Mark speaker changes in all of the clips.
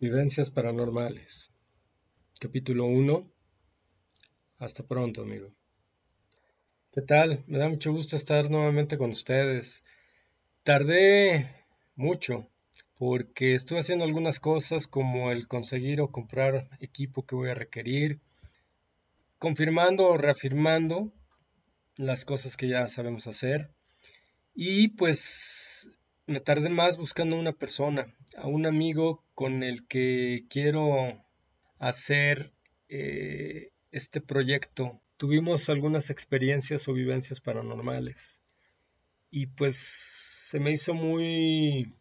Speaker 1: Vivencias Paranormales. Capítulo 1. Hasta pronto, amigo. ¿Qué tal? Me da mucho gusto estar nuevamente con ustedes. Tardé mucho porque estuve haciendo algunas cosas como el conseguir o comprar equipo que voy a requerir, confirmando o reafirmando las cosas que ya sabemos hacer. Y pues me tardé más buscando a una persona, a un amigo con el que quiero hacer eh, este proyecto. Tuvimos algunas experiencias o vivencias paranormales y pues se me hizo muy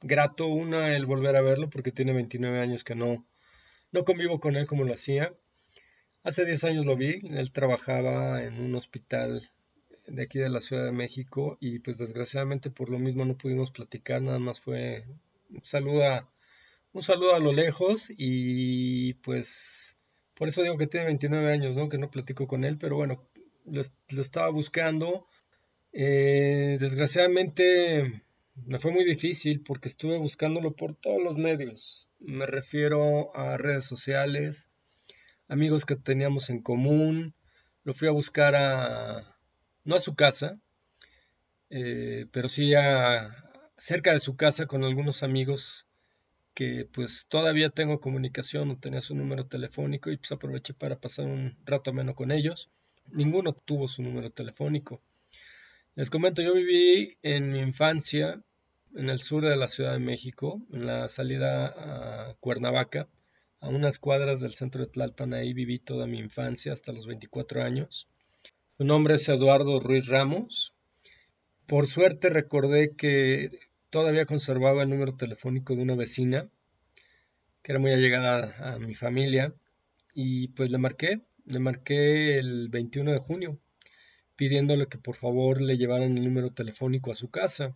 Speaker 1: grato una el volver a verlo porque tiene 29 años que no, no convivo con él como lo hacía. Hace 10 años lo vi, él trabajaba en un hospital de aquí de la Ciudad de México y pues desgraciadamente por lo mismo no pudimos platicar, nada más fue un saludo a, un saludo a lo lejos y pues por eso digo que tiene 29 años, ¿no? Que no platico con él, pero bueno, lo, estaba buscando. Eh, desgraciadamente me fue muy difícil porque estuve buscándolo por todos los medios. Me refiero a redes sociales, amigos que teníamos en común. Lo fui a buscar a, no a su casa, eh, pero sí a, cerca de su casa con algunos amigos que pues todavía tengo comunicación o tenía su número telefónico y pues aproveché para pasar un rato menos con ellos. Ninguno tuvo su número telefónico. Les comento, yo viví en mi infancia en el sur de la Ciudad de México, en la salida a Cuernavaca, a unas cuadras del centro de Tlalpan. Ahí viví toda mi infancia hasta los 24 años. Su nombre es Eduardo Ruiz Ramos. Por suerte recordé que todavía conservaba el número telefónico de una vecina que era muy allegada a mi familia y pues le marqué, le marqué el 21 de junio pidiéndole que por favor le llevaran el número telefónico a su casa.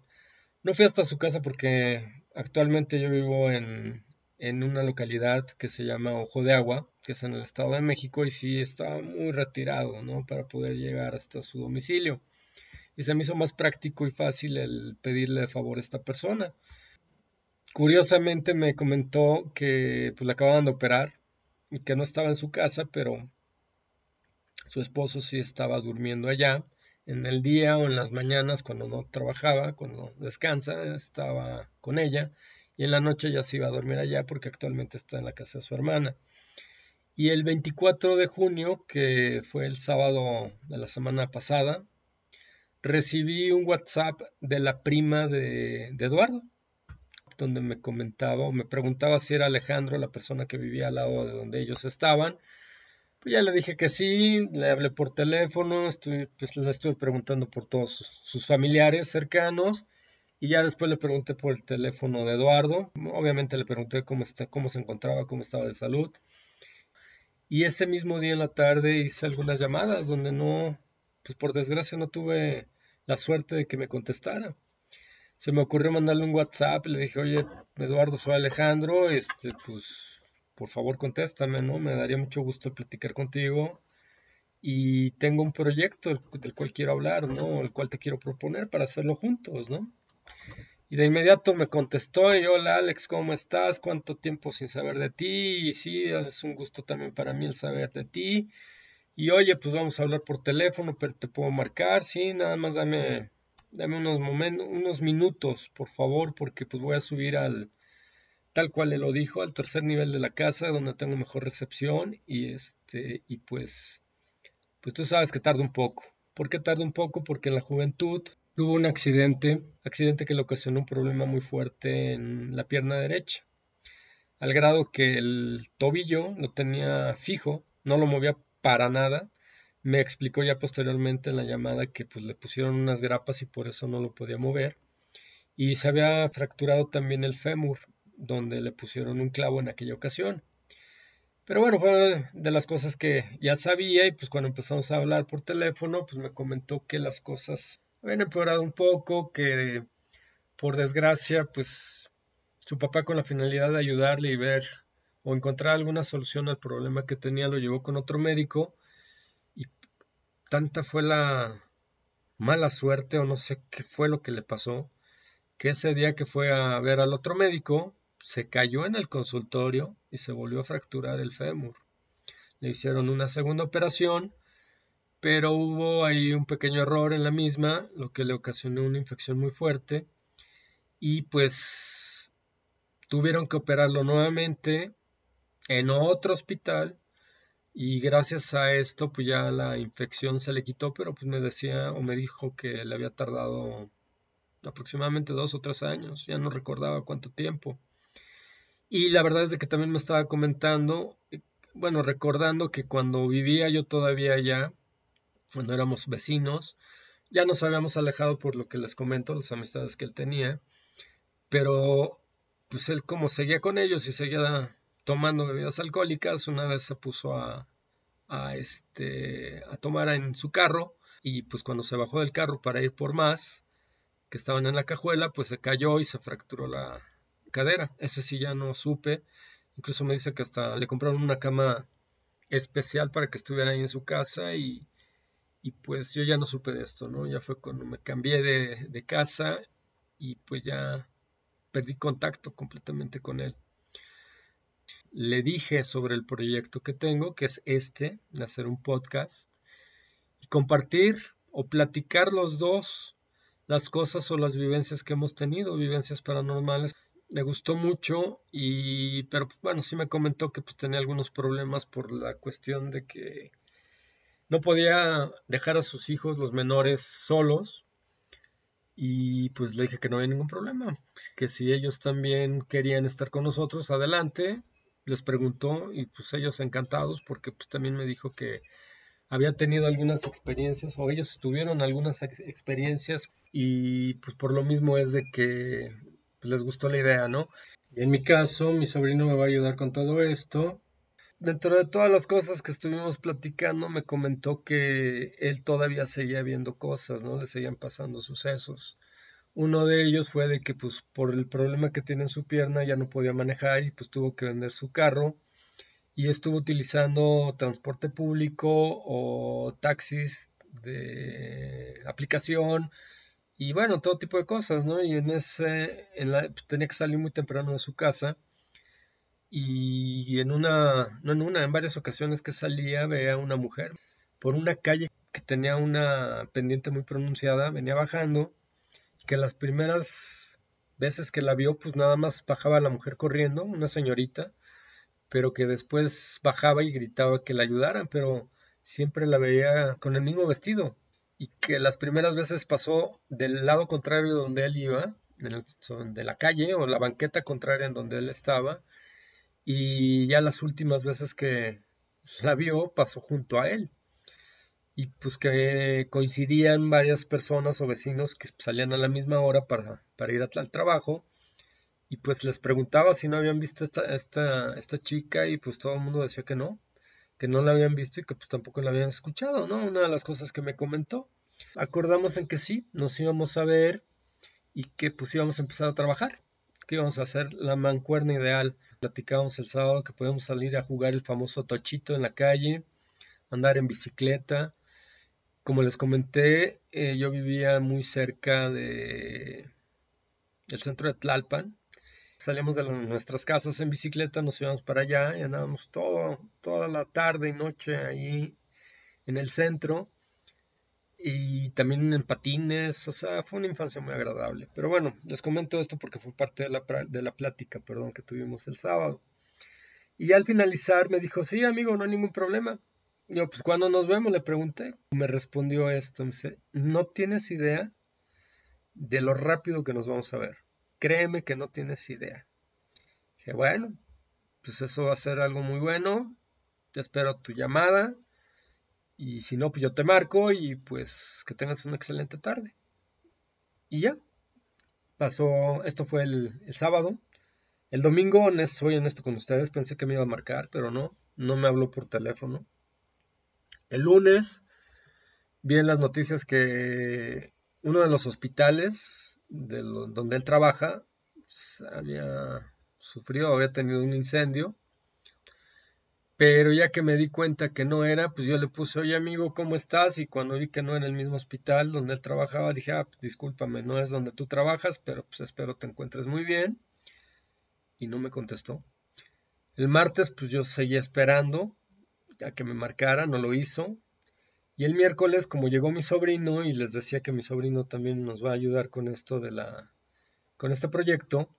Speaker 1: No fui hasta su casa porque actualmente yo vivo en, en una localidad que se llama Ojo de Agua, que es en el Estado de México, y sí estaba muy retirado, ¿no? Para poder llegar hasta su domicilio. Y se me hizo más práctico y fácil el pedirle de favor a esta persona. Curiosamente me comentó que pues la acababan de operar y que no estaba en su casa, pero su esposo sí estaba durmiendo allá. En el día o en las mañanas, cuando no trabajaba, cuando descansa, estaba con ella y en la noche ya se iba a dormir allá porque actualmente está en la casa de su hermana. Y el 24 de junio, que fue el sábado de la semana pasada, recibí un WhatsApp de la prima de, Eduardo, donde me comentaba o me preguntaba si era Alejandro la persona que vivía al lado de donde ellos estaban. Pues ya le dije que sí, le hablé por teléfono, estoy pues le estuve preguntando por todos sus familiares cercanos y ya después le pregunté por el teléfono de Eduardo. Obviamente le pregunté cómo, está, cómo se encontraba, cómo estaba de salud. Y ese mismo día en la tarde hice algunas llamadas donde no, pues por desgracia no tuve la suerte de que me contestara. Se me ocurrió mandarle un WhatsApp le dije, oye, Eduardo, soy Alejandro, este, pues, por favor contéstame, ¿no? Me daría mucho gusto platicar contigo. Y tengo un proyecto del cual quiero hablar, ¿no? El cual te quiero proponer para hacerlo juntos, ¿no? Y de inmediato me contestó y hola Alex, ¿cómo estás? ¿Cuánto tiempo sin saber de ti? Y sí, es un gusto también para mí el saber de ti. Y oye, pues vamos a hablar por teléfono, pero te puedo marcar, sí, nada más dame, dame unos unos minutos, por favor, porque pues voy a subir al, tal cual le lo dijo, al tercer nivel de la casa, donde tengo mejor recepción, y este, y pues, pues tú sabes que tarda un poco. ¿Por qué tarda un poco? Porque en la juventud tuvo un accidente, accidente que le ocasionó un problema muy fuerte en la pierna derecha, al grado que el tobillo lo tenía fijo, no lo movía para nada. Me explicó ya posteriormente en la llamada que pues, le pusieron unas grapas y por eso no lo podía mover. Y se había fracturado también el fémur, donde le pusieron un clavo en aquella ocasión. Pero bueno, fue de las cosas que ya sabía y pues cuando empezamos a hablar por teléfono, pues me comentó que las cosas habían empeorado un poco, que por desgracia, pues su papá con la finalidad de ayudarle y ver o encontrar alguna solución al problema que tenía lo llevó con otro médico y tanta fue la mala suerte o no sé qué fue lo que le pasó, que ese día que fue a ver al otro médico, se cayó en el consultorio y se volvió a fracturar el fémur. Le hicieron una segunda operación pero hubo ahí un pequeño error en la misma, lo que le ocasionó una infección muy fuerte y pues tuvieron que operarlo nuevamente en otro hospital y gracias a esto pues ya la infección se le quitó, pero pues me decía o me dijo que le había tardado aproximadamente dos o tres años, ya no recordaba cuánto tiempo. Y la verdad es que también me estaba comentando, eh, bueno, recordando que cuando vivía yo todavía allá, cuando éramos vecinos. Ya nos habíamos alejado por lo que les comento, las amistades que él tenía, pero pues él como seguía con ellos y seguía tomando bebidas alcohólicas, una vez se puso a, a, este, a tomar en su carro y pues cuando se bajó del carro para ir por más, que estaban en la cajuela, pues se cayó y se fracturó la cadera. Ese sí ya no supe. Incluso me dice que hasta le compraron una cama especial para que estuviera ahí en su casa y y pues yo ya no supe de esto, ¿no? Ya fue cuando me cambié de, casa y pues ya perdí contacto completamente con él. Le dije sobre el proyecto que tengo, que es este, de hacer un podcast y compartir o platicar los dos las cosas o las vivencias que hemos tenido, vivencias paranormales. Me gustó mucho y pero pues, bueno, sí me comentó que pues, tenía algunos problemas por la cuestión de que no podía dejar a sus hijos, los menores, solos. Y pues le dije que no había ningún problema, que si ellos también querían estar con nosotros, adelante. Les preguntó y pues ellos encantados porque pues también me dijo que había tenido algunas experiencias o ellos tuvieron algunas experiencias y pues por lo mismo es de que pues, les gustó la idea, ¿no? en mi caso, mi sobrino me va a ayudar con todo esto dentro de todas las cosas que estuvimos platicando, me comentó que él todavía seguía viendo cosas, ¿no? Le seguían pasando sucesos. Uno de ellos fue de que, pues, por el problema que tiene en su pierna, ya no podía manejar y, pues, tuvo que vender su carro. Y estuvo utilizando transporte público o taxis de aplicación y, bueno, todo tipo de cosas, ¿no? Y en ese, pues, tenía que salir muy temprano de su casa y en una, no en una, en varias ocasiones que salía veía a una mujer por una calle que tenía una pendiente muy pronunciada, venía bajando, y que las primeras veces que la vio, pues nada más bajaba la mujer corriendo, una señorita, pero que después bajaba y gritaba que la ayudaran, pero siempre la veía con el mismo vestido, y que las primeras veces pasó del lado contrario donde él iba, de la calle o la banqueta contraria en donde él estaba, y ya las últimas veces que la vio pasó junto a él y pues que coincidían varias personas o vecinos que salían a la misma hora para, para ir al trabajo y pues les preguntaba si no habían visto esta, esta, esta chica y pues todo el mundo decía que no, que no la habían visto y que pues tampoco la habían escuchado, ¿no? Una de las cosas que me comentó. Acordamos en que sí, nos íbamos a ver y que pues íbamos a empezar a trabajar que íbamos a hacer la mancuerna ideal. Platicábamos el sábado que podíamos salir a jugar el famoso tochito en la calle, andar en bicicleta. Como les comenté, eh, yo vivía muy cerca de el centro de Tlalpan. Salíamos de nuestras casas en bicicleta, nos íbamos para allá y andábamos todo, toda la tarde y noche ahí en el centro y también en patines, o sea, fue una infancia muy agradable. Pero bueno, les comento esto porque fue parte de la, de la plática, perdón, que tuvimos el sábado. Y al finalizar me dijo, sí, amigo, no hay ningún problema. Yo, pues, cuando nos vemos? Le pregunté. Me respondió esto, me dice, no tienes idea de lo rápido que nos vamos a ver. Créeme que no tienes idea. Dije, bueno, pues eso va a ser algo muy bueno. Te espero tu llamada. Y si no, pues yo te marco y pues que tengas una excelente tarde. Y ya. Pasó, esto fue el, sábado. El domingo, soy honesto con ustedes, pensé que me iba a marcar, pero no, no me habló por teléfono. El lunes vi en las noticias que uno de los hospitales donde él trabaja pues, había sufrido, había tenido un incendio pero ya que me di cuenta que no era, pues yo le puse, oye amigo, ¿cómo estás? Y cuando vi que no era el mismo hospital donde él trabajaba, dije, ah, pues discúlpame, no es donde tú trabajas, pero pues espero te encuentres muy bien. Y no me contestó. El martes, pues yo seguía esperando a que me marcara, no lo hizo. Y el miércoles, como llegó mi sobrino y les decía que mi sobrino también nos va a ayudar con esto de la, con este proyecto,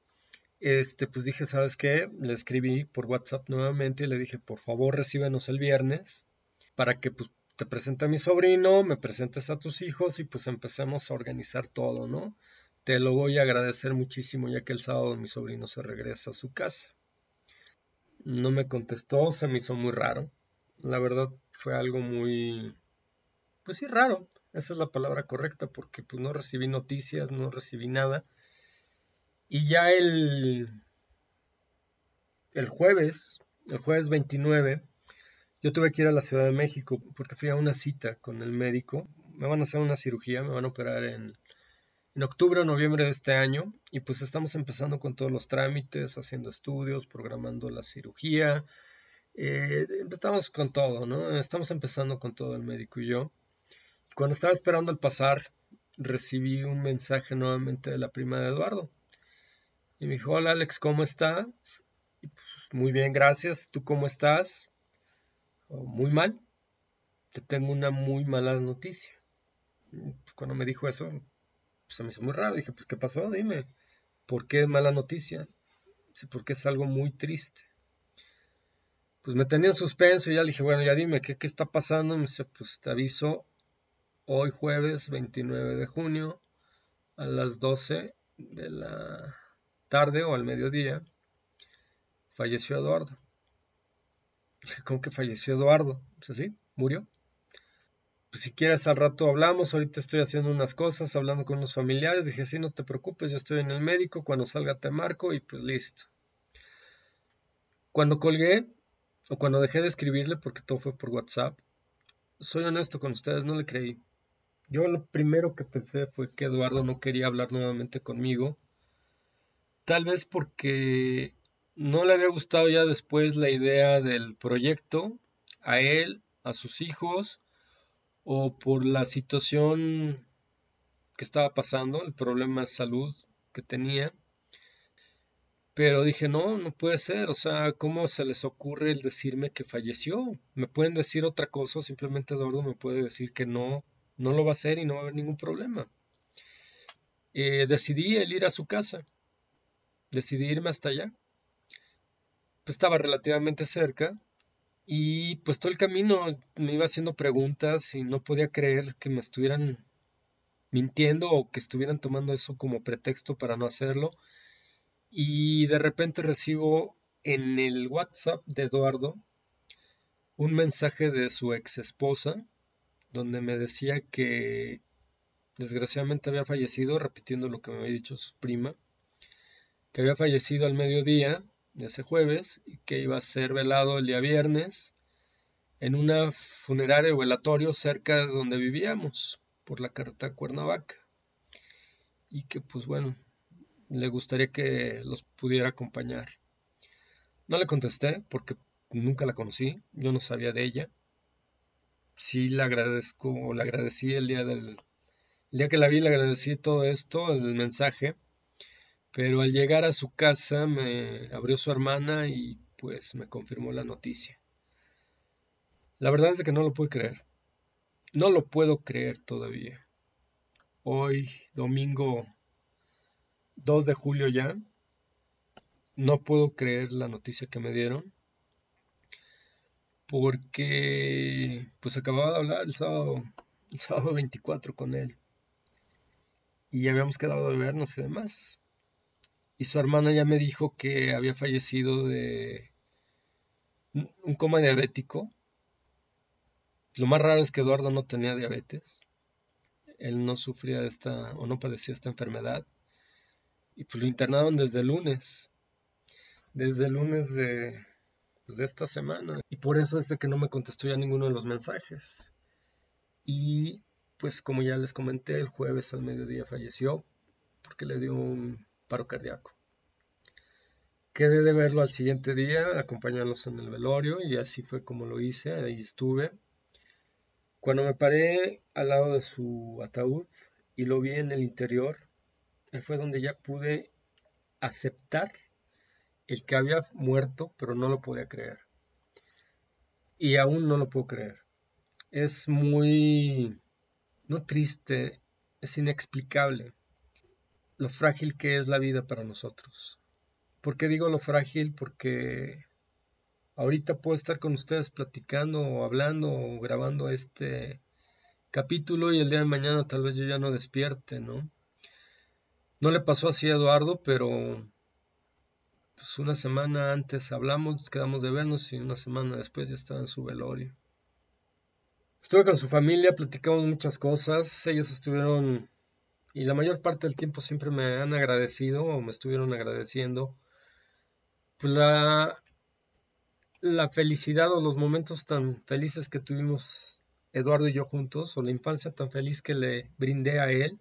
Speaker 1: este, pues dije, ¿sabes qué? Le escribí por WhatsApp nuevamente y le dije, por favor, recíbenos el viernes para que pues, te presente a mi sobrino, me presentes a tus hijos y pues empecemos a organizar todo, ¿no? Te lo voy a agradecer muchísimo ya que el sábado mi sobrino se regresa a su casa. No me contestó, se me hizo muy raro. La verdad fue algo muy, pues sí, raro. Esa es la palabra correcta porque pues no recibí noticias, no recibí nada. Y ya el, el jueves, el jueves 29, yo tuve que ir a la Ciudad de México porque fui a una cita con el médico. Me van a hacer una cirugía, me van a operar en, en octubre o noviembre de este año. Y pues estamos empezando con todos los trámites, haciendo estudios, programando la cirugía. Eh, estamos con todo, ¿no? Estamos empezando con todo el médico y yo. Cuando estaba esperando el pasar, recibí un mensaje nuevamente de la prima de Eduardo. Y me dijo, hola Alex, ¿cómo estás? Pues, muy bien, gracias. ¿Tú cómo estás? Oh, muy mal. Te tengo una muy mala noticia. Pues, cuando me dijo eso, pues, se me hizo muy raro. Dije, pues, ¿qué pasó? Dime. ¿Por qué mala noticia? Dice, porque es algo muy triste. Pues me tenía en suspenso y ya le dije, bueno, ya dime, ¿qué, qué está pasando? Me dice, pues te aviso, hoy jueves 29 de junio a las 12 de la tarde o al mediodía, falleció Eduardo. ¿Cómo que falleció Eduardo? Pues así, murió. Pues si quieres al rato hablamos, ahorita estoy haciendo unas cosas, hablando con unos familiares, dije, sí, no te preocupes, yo estoy en el médico, cuando salga te marco y pues listo. Cuando colgué, o cuando dejé de escribirle, porque todo fue por WhatsApp, soy honesto con ustedes, no le creí. Yo lo primero que pensé fue que Eduardo no quería hablar nuevamente conmigo tal vez porque no le había gustado ya después la idea del proyecto a él, a sus hijos, o por la situación que estaba pasando, el problema de salud que tenía. Pero dije, no, no puede ser, o sea, ¿cómo se les ocurre el decirme que falleció? Me pueden decir otra cosa, simplemente Eduardo me puede decir que no, no lo va a hacer y no va a haber ningún problema. Eh, decidí el ir a su casa decidí irme hasta allá. Pues estaba relativamente cerca y pues todo el camino me iba haciendo preguntas y no podía creer que me estuvieran mintiendo o que estuvieran tomando eso como pretexto para no hacerlo. Y de repente recibo en el WhatsApp de Eduardo un mensaje de su ex esposa donde me decía que desgraciadamente había fallecido repitiendo lo que me había dicho su prima que había fallecido al mediodía de ese jueves y que iba a ser velado el día viernes en una funeraria o velatorio cerca de donde vivíamos, por la carretera Cuernavaca. Y que, pues bueno, le gustaría que los pudiera acompañar. No le contesté porque nunca la conocí, yo no sabía de ella. Sí le agradezco, le agradecí el día del... El día que la vi le agradecí todo esto, el mensaje, pero al llegar a su casa me abrió su hermana y pues me confirmó la noticia. La verdad es que no lo pude creer. No lo puedo creer todavía. Hoy, domingo 2 de julio ya, no puedo creer la noticia que me dieron. Porque pues acababa de hablar el sábado, el sábado 24 con él. Y habíamos quedado de vernos y demás y su hermana ya me dijo que había fallecido de un coma diabético. Lo más raro es que Eduardo no tenía diabetes. Él no sufría esta o no padecía esta enfermedad. Y pues lo internaron desde el lunes. Desde el lunes de, pues, de esta semana. Y por eso es de que no me contestó ya ninguno de los mensajes. Y pues como ya les comenté, el jueves al mediodía falleció porque le dio un paro cardíaco. Quedé de verlo al siguiente día, acompañarlos en el velorio y así fue como lo hice, ahí estuve. Cuando me paré al lado de su ataúd y lo vi en el interior, fue donde ya pude aceptar el que había muerto, pero no lo podía creer. Y aún no lo puedo creer. Es muy, no triste, es inexplicable lo frágil que es la vida para nosotros. ¿Por qué digo lo frágil? Porque ahorita puedo estar con ustedes platicando o hablando o grabando este capítulo y el día de mañana tal vez yo ya no despierte, ¿no? No le pasó así a Eduardo, pero pues una semana antes hablamos, quedamos de vernos y una semana después ya estaba en su velorio. Estuve con su familia, platicamos muchas cosas, ellos estuvieron y la mayor parte del tiempo siempre me han agradecido o me estuvieron agradeciendo pues, la, la felicidad o los momentos tan felices que tuvimos Eduardo y yo juntos o la infancia tan feliz que le brindé a él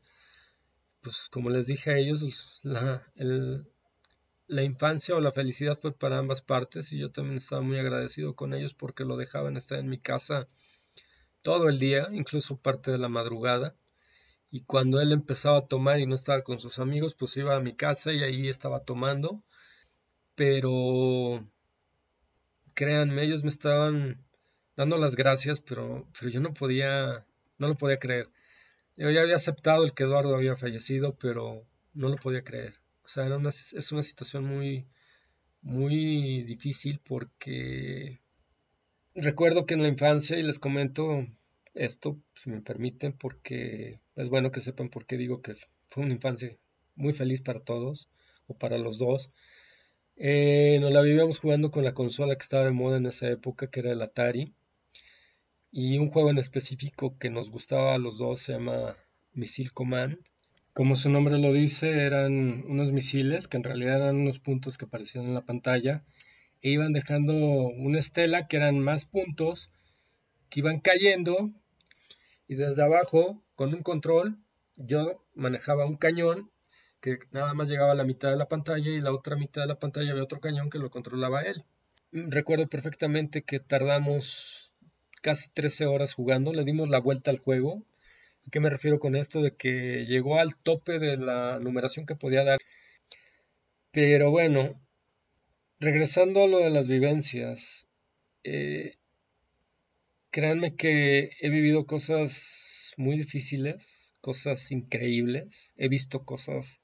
Speaker 1: pues como les dije a ellos la, la infancia o la felicidad fue para ambas partes y yo también estaba muy agradecido con ellos porque lo dejaban estar en mi casa todo el día, incluso parte de la madrugada y cuando él empezaba a tomar y no estaba con sus amigos, pues iba a mi casa y ahí estaba tomando. Pero créanme, ellos me estaban dando las gracias, pero, pero yo no podía, no lo podía creer. Yo ya había aceptado el que Eduardo había fallecido, pero no lo podía creer. O sea, es una situación muy, muy difícil porque recuerdo que en la infancia, y les comento esto, si me permiten, porque es bueno que sepan por qué digo que fue una infancia muy feliz para todos o para los dos. Eh, nos la vivíamos jugando con la consola que estaba de moda en esa época, que era el Atari. Y un juego en específico que nos gustaba a los dos se llama Missile Command. Como su nombre lo dice, eran unos misiles que en realidad eran unos puntos que aparecían en la pantalla e iban dejando una estela que eran más puntos que iban cayendo y desde abajo con un control, yo manejaba un cañón que nada más llegaba a la mitad de la pantalla y la otra mitad de la pantalla había otro cañón que lo controlaba él. Recuerdo perfectamente que tardamos casi 13 horas jugando, le dimos la vuelta al juego. ¿A qué me refiero con esto? De que llegó al tope de la numeración que podía dar. Pero bueno, regresando a lo de las vivencias, eh, créanme que he vivido cosas muy difíciles, cosas increíbles. He visto cosas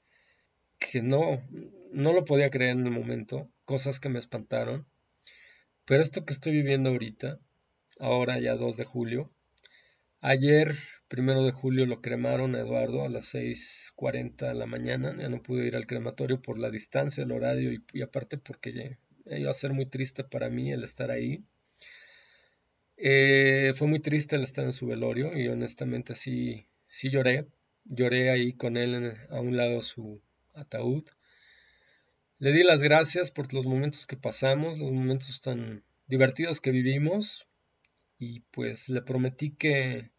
Speaker 1: que no, no lo podía creer en el momento, cosas que me espantaron. Pero esto que estoy viviendo ahorita, ahora ya 2 de julio, ayer, primero de julio, lo cremaron a Eduardo a las 6.40 de la mañana, ya no pude ir al crematorio por la distancia, el horario y aparte porque iba a ser muy triste para mí el estar ahí. Eh, fue muy triste el estar en su velorio y honestamente sí, sí lloré. Lloré ahí con él a un lado su ataúd. Le di las gracias por los momentos que pasamos, los momentos tan divertidos que vivimos y pues le prometí que,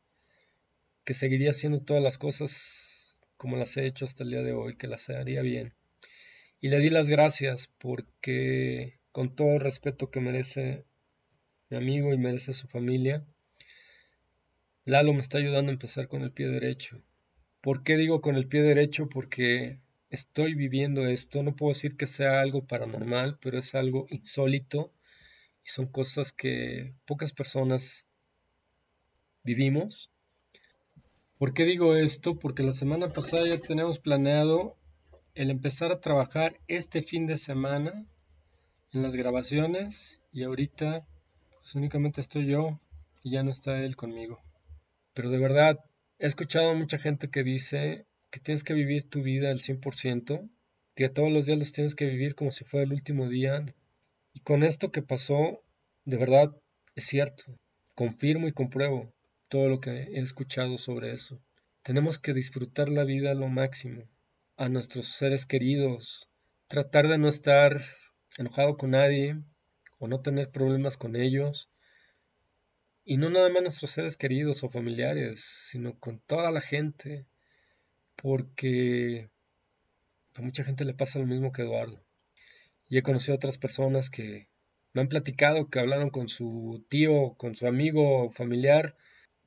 Speaker 1: que seguiría haciendo todas las cosas como las he hecho hasta el día de hoy, que las haría bien. Y le di las gracias porque con todo el respeto que merece mi amigo y merece su familia. Lalo me está ayudando a empezar con el pie derecho. ¿Por qué digo con el pie derecho? Porque estoy viviendo esto. No puedo decir que sea algo paranormal, pero es algo insólito. Y son cosas que pocas personas vivimos. ¿Por qué digo esto? Porque la semana pasada ya teníamos planeado el empezar a trabajar este fin de semana en las grabaciones y ahorita pues, únicamente estoy yo y ya no está él conmigo. Pero de verdad, he escuchado a mucha gente que dice que tienes que vivir tu vida al 100%, que todos los días los tienes que vivir como si fuera el último día. Y con esto que pasó, de verdad, es cierto. Confirmo y compruebo todo lo que he escuchado sobre eso. Tenemos que disfrutar la vida lo máximo, a nuestros seres queridos, tratar de no estar enojado con nadie, o no tener problemas con ellos. Y no nada más nuestros seres queridos o familiares, sino con toda la gente, porque a mucha gente le pasa lo mismo que Eduardo. Y he conocido otras personas que me han platicado que hablaron con su tío, con su amigo o familiar,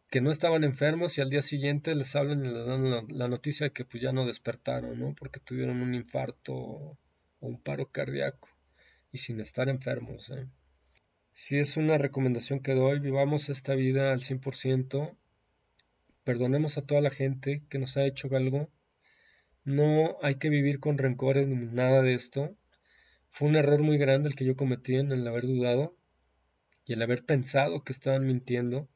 Speaker 1: que no estaban enfermos y al día siguiente les hablan y les dan la, noticia de que pues ya no despertaron, ¿no? Porque tuvieron un infarto o un paro cardíaco y sin estar enfermos. ¿eh? Si es una recomendación que doy, vivamos esta vida al 100%, perdonemos a toda la gente que nos ha hecho algo, no hay que vivir con rencores ni nada de esto. Fue un error muy grande el que yo cometí en el haber dudado y el haber pensado que estaban mintiendo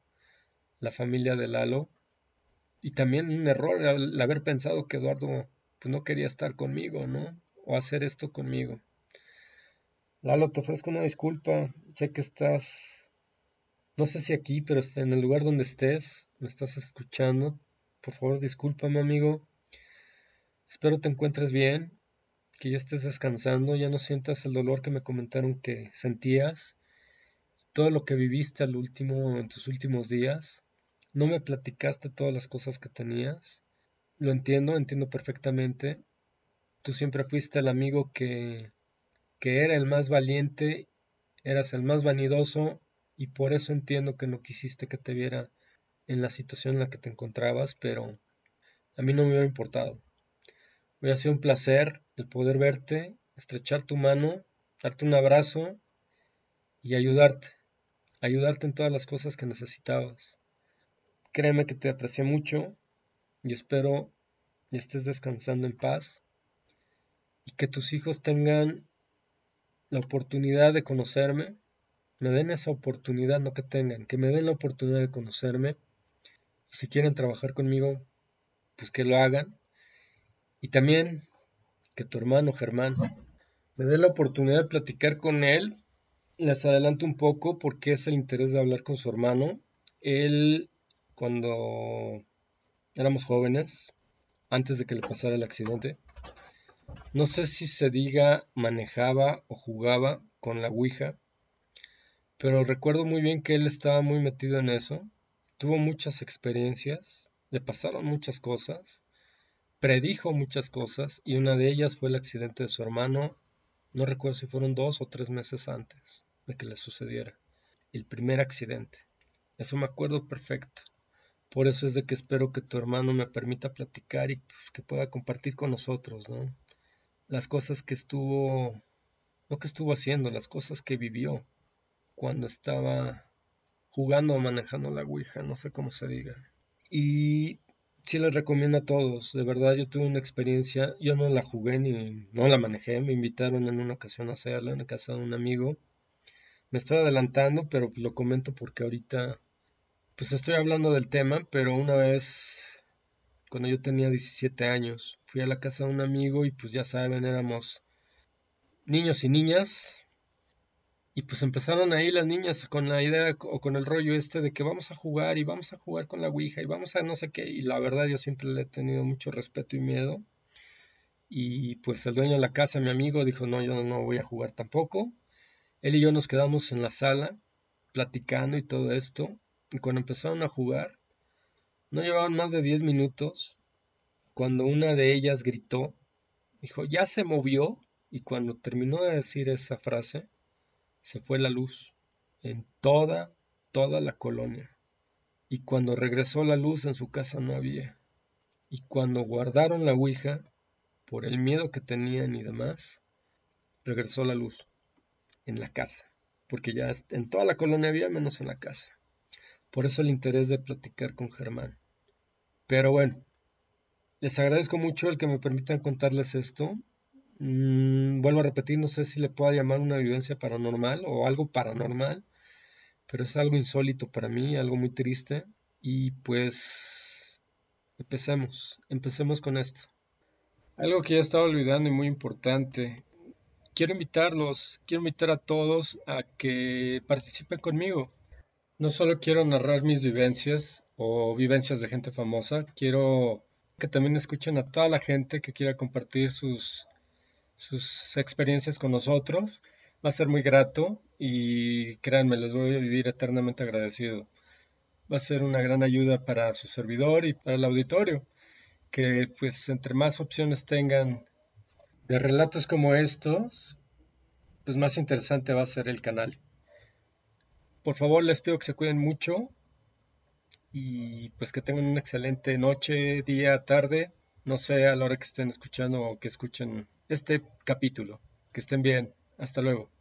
Speaker 1: la familia de Lalo. Y también un error el haber pensado que Eduardo pues, no quería estar conmigo, ¿no? O hacer esto conmigo. Lalo, te ofrezco una disculpa. Sé que estás, no sé si aquí, pero en el lugar donde estés, me estás escuchando. Por favor, discúlpame, amigo. Espero te encuentres bien, que ya estés descansando, ya no sientas el dolor que me comentaron que sentías, todo lo que viviste al último en tus últimos días. No me platicaste todas las cosas que tenías. Lo entiendo, entiendo perfectamente. Tú siempre fuiste el amigo que que era el más valiente, eras el más vanidoso y por eso entiendo que no quisiste que te viera en la situación en la que te encontrabas, pero a mí no me hubiera importado. Hoy ha sido un placer el poder verte, estrechar tu mano, darte un abrazo y ayudarte, ayudarte en todas las cosas que necesitabas. Créeme que te aprecio mucho y espero que estés descansando en paz y que tus hijos tengan la oportunidad de conocerme, me den esa oportunidad, no que tengan, que me den la oportunidad de conocerme. si quieren trabajar conmigo, pues que lo hagan. Y también que tu hermano Germán me dé la oportunidad de platicar con él. Les adelanto un poco porque es el interés de hablar con su hermano. Él, cuando éramos jóvenes, antes de que le pasara el accidente, no sé si se diga manejaba o jugaba con la Ouija, pero recuerdo muy bien que él estaba muy metido en eso, tuvo muchas experiencias, le pasaron muchas cosas, predijo muchas cosas y una de ellas fue el accidente de su hermano, no recuerdo si fueron dos o tres meses antes de que le sucediera, el primer accidente. Eso me acuerdo perfecto. Por eso es de que espero que tu hermano me permita platicar y pues, que pueda compartir con nosotros, ¿no? las cosas que estuvo, lo que estuvo haciendo, las cosas que vivió cuando estaba jugando o manejando la Ouija, no sé cómo se diga. Y sí les recomiendo a todos, de verdad yo tuve una experiencia, yo no la jugué ni no la manejé, me invitaron en una ocasión a hacerla en la casa de un amigo. Me estoy adelantando, pero lo comento porque ahorita, pues estoy hablando del tema, pero una vez cuando yo tenía 17 años. Fui a la casa de un amigo y pues ya saben, éramos niños y niñas. Y pues empezaron ahí las niñas con la idea o con el rollo este de que vamos a jugar y vamos a jugar con la Ouija y vamos a no sé qué. Y la verdad yo siempre le he tenido mucho respeto y miedo. Y pues el dueño de la casa, mi amigo, dijo, no, yo no voy a jugar tampoco. Él y yo nos quedamos en la sala platicando y todo esto. Y cuando empezaron a jugar, no llevaban más de 10 minutos cuando una de ellas gritó, dijo, ya se movió, y cuando terminó de decir esa frase, se fue la luz en toda, toda la colonia. Y cuando regresó la luz en su casa no había. Y cuando guardaron la Ouija, por el miedo que tenían y demás, regresó la luz en la casa. Porque ya en toda la colonia había menos en la casa. Por eso el interés de platicar con Germán. Pero bueno, les agradezco mucho el que me permitan contarles esto. Mm, vuelvo a repetir, no sé si le pueda llamar una vivencia paranormal o algo paranormal, pero es algo insólito para mí, algo muy triste. Y pues empecemos, empecemos con esto. Algo que ya estaba olvidando y muy importante. Quiero invitarlos, quiero invitar a todos a que participen conmigo. No solo quiero narrar mis vivencias o vivencias de gente famosa, quiero que también escuchen a toda la gente que quiera compartir sus, sus experiencias con nosotros. Va a ser muy grato y créanme, les voy a vivir eternamente agradecido. Va a ser una gran ayuda para su servidor y para el auditorio, que pues entre más opciones tengan de relatos como estos, pues más interesante va a ser el canal. Por favor, les pido que se cuiden mucho y pues que tengan una excelente noche, día, tarde. No sé a la hora que estén escuchando o que escuchen este capítulo. Que estén bien. Hasta luego.